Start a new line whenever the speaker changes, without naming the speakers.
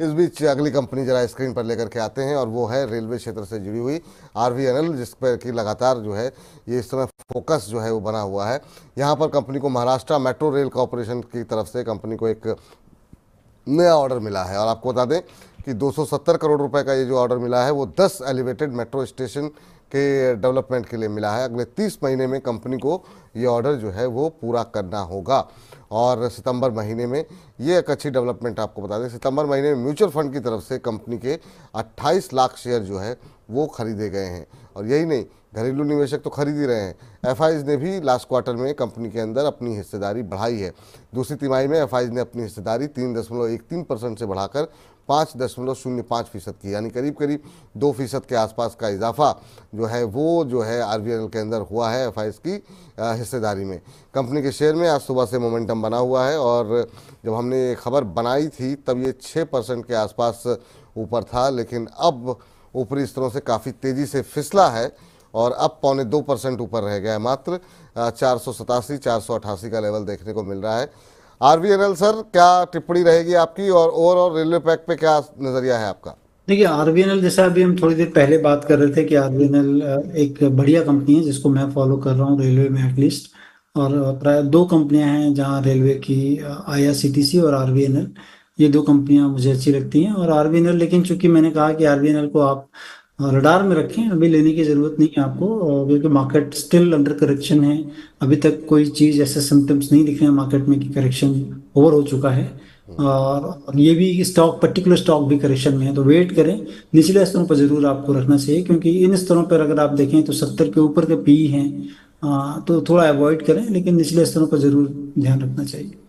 इस बीच अगली कंपनी जरा स्क्रीन पर लेकर के आते हैं और वो है रेलवे क्षेत्र से जुड़ी हुई आर वी एन एल जिस पर कि लगातार जो है ये इस समय फोकस जो है वो बना हुआ है यहाँ पर कंपनी को महाराष्ट्र मेट्रो रेल कॉरपोरेशन की तरफ से कंपनी को एक नया ऑर्डर मिला है और आपको बता दें कि 270 करोड़ रुपए का ये जो ऑर्डर मिला है वो 10 एलिवेटेड मेट्रो स्टेशन के डेवलपमेंट के लिए मिला है अगले 30 महीने में कंपनी को ये ऑर्डर जो है वो पूरा करना होगा और सितंबर महीने में ये एक अच्छी डेवलपमेंट आपको बता दें सितंबर महीने में म्यूचुअल फंड की तरफ से कंपनी के 28 लाख शेयर जो है वो खरीदे गए हैं और यही नहीं घरेलू निवेशक तो खरीद ही रहे हैं एफ ने भी लास्ट क्वार्टर में कंपनी के अंदर अपनी हिस्सेदारी बढ़ाई है दूसरी तिमाही में एफ ने अपनी हिस्सेदारी तीन दशमलव एक तीन परसेंट से बढ़ाकर पाँच दशमलव शून्य पाँच फीसद की यानी करीब करीब दो फीसद के आसपास का इजाफा जो है वो जो है आर के अंदर हुआ है एफ की हिस्सेदारी में कंपनी के शेयर में आज सुबह से मोमेंटम बना हुआ है और जब हमने ये खबर बनाई थी तब ये छः परसेंट के आसपास ऊपर था लेकिन अब ऊपरी स्तरों से काफ़ी तेज़ी से फिसला है और अब पौने दो परसेंट ऊपर रह गया है मात्र चार सौ सतासी चार सौ अठासी का लेवल देखने को मिल रहा है आर सर क्या टिप्पणी रहेगी आपकी और ओवरऑल रेलवे पैक पे क्या नजरिया है आपका
देखिए आर जैसा अभी हम थोड़ी देर पहले बात कर रहे थे कि आर एक बढ़िया कंपनी है जिसको मैं फॉलो कर रहा हूँ रेलवे में एटलीस्ट और प्राय दो कंपनियां हैं जहाँ रेलवे की आईआरसीटीसी और आरबीएनएल ये दो कंपनियां मुझे अच्छी लगती हैं और आरबीएनएल लेकिन चूंकि मैंने कहा कि आरबीएनएल को आप हाँ, रडार में रखें अभी लेने की ज़रूरत नहीं है आपको क्योंकि मार्केट स्टिल अंडर करेक्शन है अभी तक कोई चीज़ ऐसे सिम्टम्स नहीं दिखे हैं मार्केट में कि करेक्शन ओवर हो चुका है हाँ। और ये भी स्टॉक पर्टिकुलर स्टॉक भी करेक्शन में है तो वेट करें निचले स्तरों पर ज़रूर आपको रखना चाहिए क्योंकि इन स्तरों पर अगर आप देखें तो सत्तर के ऊपर के पी हैं हाँ, तो थोड़ा अवॉइड करें लेकिन निचले स्तरों पर ज़रूर ध्यान रखना चाहिए